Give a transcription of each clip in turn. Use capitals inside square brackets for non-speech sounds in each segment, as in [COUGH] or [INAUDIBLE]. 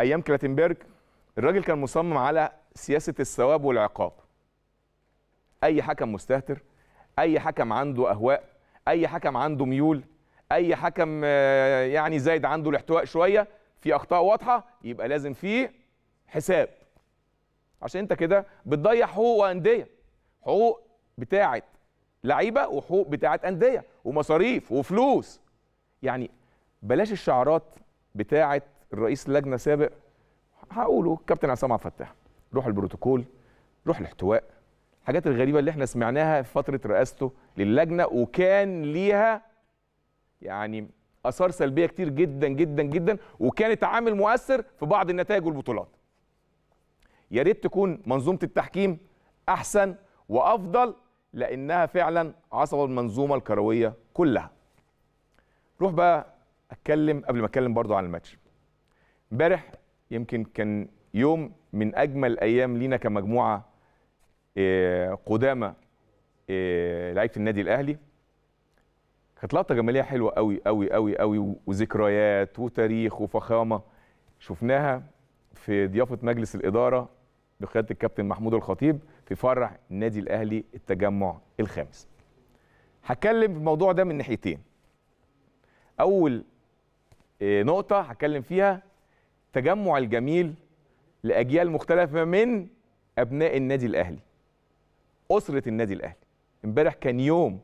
ايام كلاتنبرج الراجل كان مصمم على سياسه الثواب والعقاب اي حكم مستهتر اي حكم عنده اهواء اي حكم عنده ميول اي حكم آه، يعني زايد عنده الاحتواء شويه في اخطاء واضحه يبقى لازم فيه حساب عشان انت كده بتضيع حقوق وانديه حقوق بتاعه لعيبه وحقوق بتاعه انديه ومصاريف وفلوس يعني بلاش الشعارات بتاعه الرئيس اللجنه سابق هقوله كابتن عصام عبد الفتاح روح البروتوكول روح الاحتواء الحاجات الغريبه اللي احنا سمعناها في فتره رئاسته للجنه وكان ليها يعني اثار سلبيه كتير جدا جدا جدا وكانت عامل مؤثر في بعض النتائج والبطولات يا ريت تكون منظومه التحكيم احسن وافضل لانها فعلا عصب المنظومه الكرويه كلها روح بقى اتكلم قبل ما اتكلم برضو عن الماتش امبارح يمكن كان يوم من اجمل ايام لينا كمجموعه آه، قدامى آه، لعيبه النادي الاهلي كانت لقطه جماليه حلوه قوي قوي قوي قوي وذكريات وتاريخ وفخامه شفناها في ضيافه مجلس الاداره بقياده الكابتن محمود الخطيب في فرع النادي الاهلي التجمع الخامس هتكلم في الموضوع ده من ناحيتين اول آه، نقطه هتكلم فيها التجمع الجميل لاجيال مختلفه من ابناء النادي الاهلي اسره النادي الاهلي امبارح كان يوم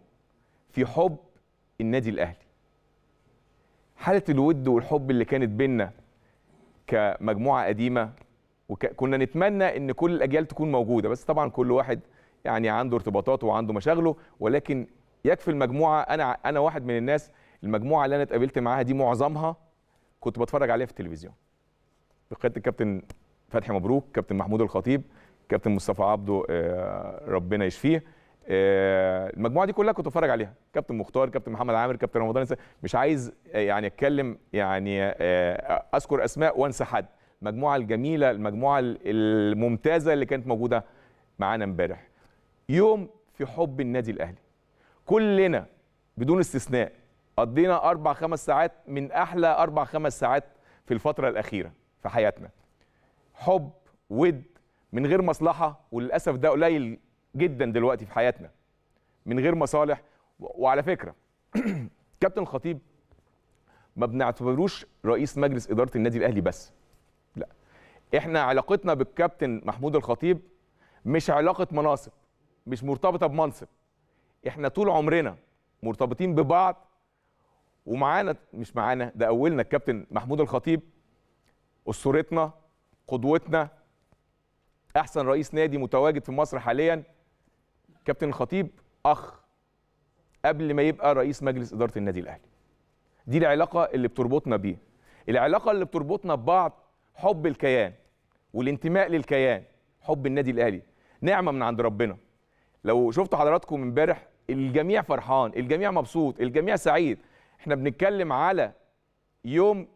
في حب النادي الاهلي حاله الود والحب اللي كانت بينا كمجموعه قديمه وكنا نتمنى ان كل الاجيال تكون موجوده بس طبعا كل واحد يعني عنده ارتباطاته وعنده مشاغله ولكن يكفي المجموعه انا انا واحد من الناس المجموعه اللي انا اتقابلت معاها دي معظمها كنت بتفرج عليها في التلفزيون بقياده الكابتن فتحي مبروك كابتن محمود الخطيب كابتن مصطفى عبده آه، ربنا يشفيه آه، المجموعه دي كلها كنت اتفرج عليها كابتن مختار كابتن محمد عامر كابتن رمضان مش عايز آه، يعني اتكلم يعني اذكر اسماء وانسى حد المجموعه الجميله المجموعه الممتازه اللي كانت موجوده معانا امبارح يوم في حب النادي الاهلي كلنا بدون استثناء قضينا اربع خمس ساعات من احلى اربع خمس ساعات في الفتره الاخيره في حياتنا حب ود من غير مصلحه وللاسف ده قليل جدا دلوقتي في حياتنا من غير مصالح وعلى فكره [CLEARS THROAT] كابتن الخطيب ما بنعتبروش رئيس مجلس اداره النادي الاهلي بس لا احنا علاقتنا بالكابتن محمود الخطيب مش علاقه مناصب مش مرتبطه بمنصب احنا طول عمرنا مرتبطين ببعض ومعانا مش معانا ده اولنا الكابتن محمود الخطيب اسطورتنا قدوتنا احسن رئيس نادي متواجد في مصر حاليا كابتن الخطيب اخ قبل ما يبقى رئيس مجلس اداره النادي الاهلي دي العلاقه اللي بتربطنا بيه العلاقه اللي بتربطنا ببعض حب الكيان والانتماء للكيان حب النادي الاهلي نعمه من عند ربنا لو شفتوا حضراتكم امبارح الجميع فرحان الجميع مبسوط الجميع سعيد احنا بنتكلم على يوم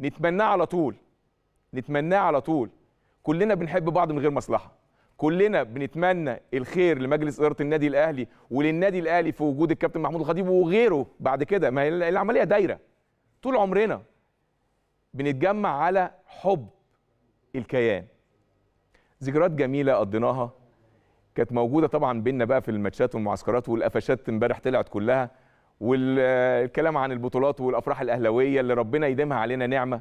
نتمناه على طول نتمناه على طول كلنا بنحب بعض من غير مصلحه كلنا بنتمنى الخير لمجلس اداره النادي الاهلي وللنادي الاهلي في وجود الكابتن محمود الخطيب وغيره بعد كده ما هي العمليه دايره طول عمرنا بنتجمع على حب الكيان ذكريات جميله قضيناها كانت موجوده طبعا بينا بقى في الماتشات والمعسكرات والقفشات امبارح طلعت كلها والكلام عن البطولات والافراح الاهلاويه اللي ربنا يديمها علينا نعمه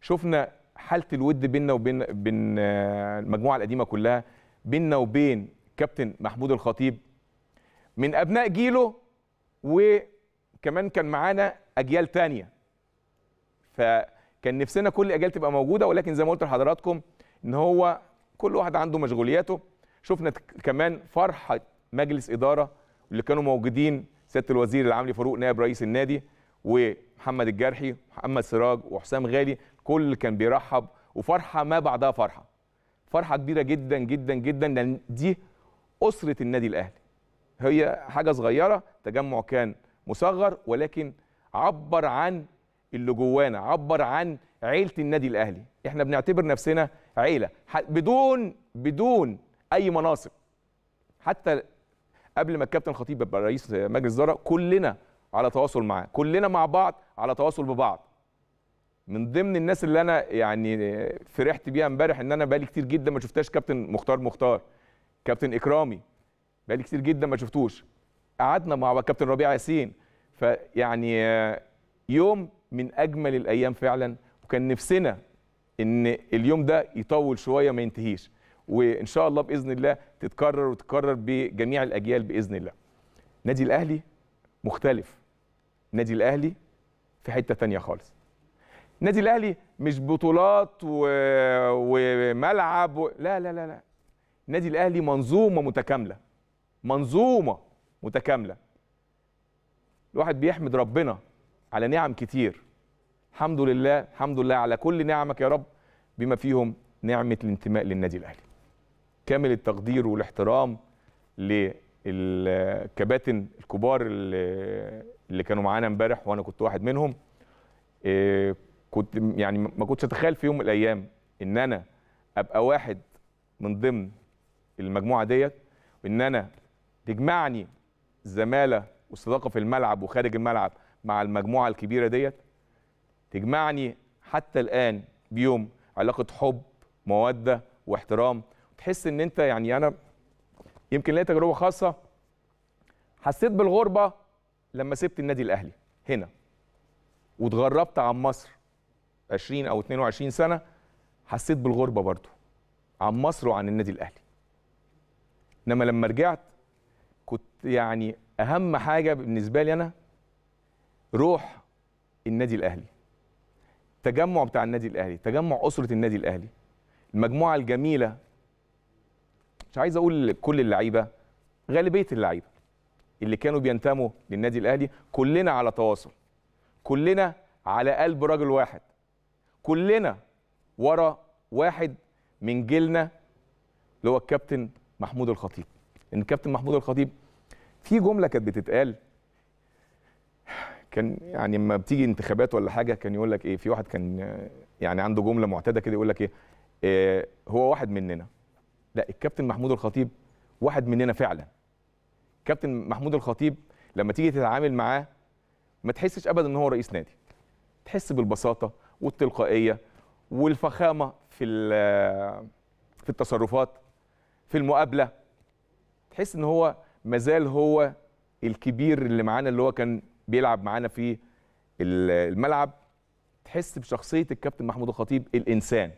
شفنا حاله الود بيننا وبين بين آه، المجموعه القديمه كلها بيننا وبين كابتن محمود الخطيب من ابناء جيله وكمان كان معانا اجيال تانية فكان نفسنا كل الاجيال تبقى موجوده ولكن زي ما قلت لحضراتكم ان هو كل واحد عنده مشغولياته شفنا كمان فرحه مجلس اداره اللي كانوا موجودين سياده الوزير العاملي فاروق نائب رئيس النادي ومحمد الجرحي محمد سراج وحسام غالي كل كان بيرحب وفرحه ما بعدها فرحه فرحه كبيره جدا جدا جدا لان دي اسره النادي الاهلي هي حاجه صغيره تجمع كان مصغر ولكن عبر عن اللي جوانا عبر عن عيله النادي الاهلي احنا بنعتبر نفسنا عيله بدون بدون اي مناصب حتى قبل ما الكابتن خطيب يبقى رئيس مجلس الاداره كلنا على تواصل معاه كلنا مع بعض على تواصل ببعض من ضمن الناس اللي انا يعني فرحت بيها امبارح ان انا بقالي كتير جدا ما شفتهاش كابتن مختار مختار كابتن اكرامي بقالي كتير جدا ما شفتوش قعدنا مع كابتن ربيع ياسين فيعني يوم من اجمل الايام فعلا وكان نفسنا ان اليوم ده يطول شويه ما ينتهيش وان شاء الله باذن الله تتكرر وتتكرر بجميع الاجيال باذن الله نادي الاهلي مختلف نادي الاهلي في حته تانية خالص النادي الاهلي مش بطولات و... وملعب و... لا لا لا لا النادي الاهلي منظومه متكامله منظومه متكامله الواحد بيحمد ربنا على نعم كتير الحمد لله الحمد لله على كل نعمك يا رب بما فيهم نعمه الانتماء للنادي الاهلي كامل التقدير والاحترام للكباتن الكبار اللي كانوا معانا امبارح وانا كنت واحد منهم إيه، كنت يعني ما كنتش اتخيل في يوم من الايام ان انا ابقى واحد من ضمن المجموعه ديت وان انا تجمعني الزماله والصداقه في الملعب وخارج الملعب مع المجموعه الكبيره ديت تجمعني حتى الان بيوم علاقه حب موده واحترام تحس ان انت يعني انا يمكن ليا تجربه خاصه حسيت بالغربه لما سبت النادي الاهلي هنا واتغربت عن مصر 20 او 22 سنه حسيت بالغربه برضو عن مصر وعن النادي الاهلي انما لما رجعت كنت يعني اهم حاجه بالنسبه لي انا روح النادي الاهلي تجمع بتاع النادي الاهلي تجمع اسره النادي الاهلي المجموعه الجميله مش عايز اقول كل اللعيبه غالبيه اللعيبه اللي كانوا بينتموا للنادي الاهلي كلنا على تواصل كلنا على قلب راجل واحد كلنا ورا واحد من جيلنا اللي هو الكابتن محمود الخطيب ان الكابتن محمود الخطيب في جمله كانت بتتقال كان يعني لما بتيجي انتخابات ولا حاجه كان يقول لك ايه في واحد كان يعني عنده جمله معتاده كده يقول لك إيه, ايه هو واحد مننا لا الكابتن محمود الخطيب واحد مننا فعلا كابتن محمود الخطيب لما تيجي تتعامل معاه ما تحسش ابدا ان هو رئيس نادي تحس بالبساطه والتلقائيه والفخامه في في التصرفات في المقابله تحس ان هو مازال هو الكبير اللي معانا اللي هو كان بيلعب معانا في الملعب تحس بشخصيه الكابتن محمود الخطيب الانسان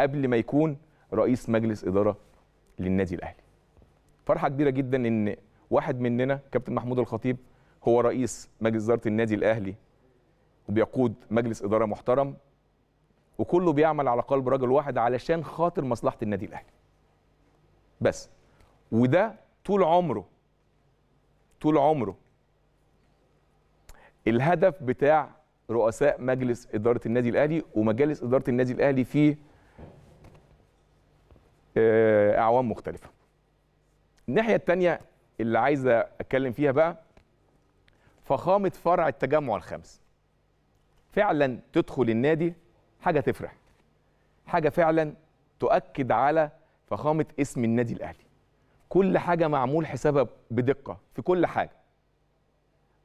قبل ما يكون رئيس مجلس اداره للنادي الاهلي فرحه كبيره جدا ان واحد مننا كابتن محمود الخطيب هو رئيس مجلس اداره النادي الاهلي وبيقود مجلس اداره محترم وكله بيعمل على قلب رجل واحد علشان خاطر مصلحه النادي الاهلي بس وده طول عمره طول عمره الهدف بتاع رؤساء مجلس اداره النادي الاهلي ومجالس اداره النادي الاهلي في آه، اعوام مختلفه الناحيه الثانيه اللي عايزه اتكلم فيها بقى فخامه فرع التجمع الخامس فعلا تدخل النادي حاجه تفرح حاجه فعلا تؤكد على فخامه اسم النادي الاهلي كل حاجه معمول حسابها بدقه في كل حاجه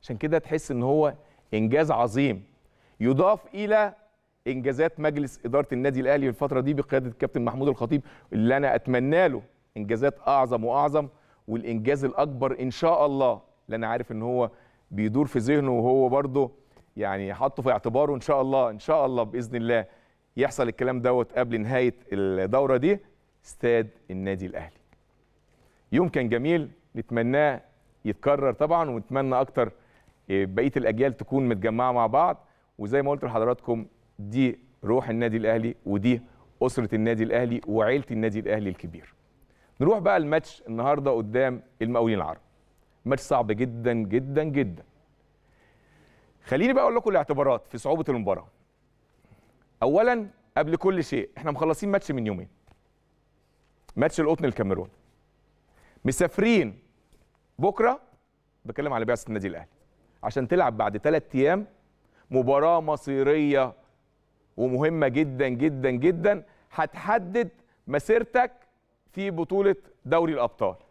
عشان كده تحس ان هو انجاز عظيم يضاف الى انجازات مجلس اداره النادي الاهلي الفتره دي بقياده الكابتن محمود الخطيب اللي انا اتمنى له انجازات اعظم واعظم والانجاز الاكبر ان شاء الله اللي انا عارف ان هو بيدور في ذهنه وهو برضه يعني حطه في اعتباره ان شاء الله ان شاء الله باذن الله يحصل الكلام دوت قبل نهايه الدوره دي استاد النادي الاهلي يوم كان جميل نتمناه يتكرر طبعا ونتمنى اكتر آه، بقيه الاجيال تكون متجمعه مع بعض وزي ما قلت لحضراتكم دي روح النادي الاهلي ودي اسره النادي الاهلي وعيله النادي الاهلي الكبير نروح بقى الماتش النهارده قدام المقاولين العرب ماتش صعب جدا جدا جدا خليني بقى اقول لكم الاعتبارات في صعوبه المباراه اولا قبل كل شيء احنا مخلصين ماتش من يومين ماتش القطن الكاميرون مسافرين بكره بتكلم على بعثه النادي الاهلي عشان تلعب بعد ثلاث ايام مباراه مصيريه ومهمه جدا جدا جدا هتحدد مسيرتك في بطوله دوري الابطال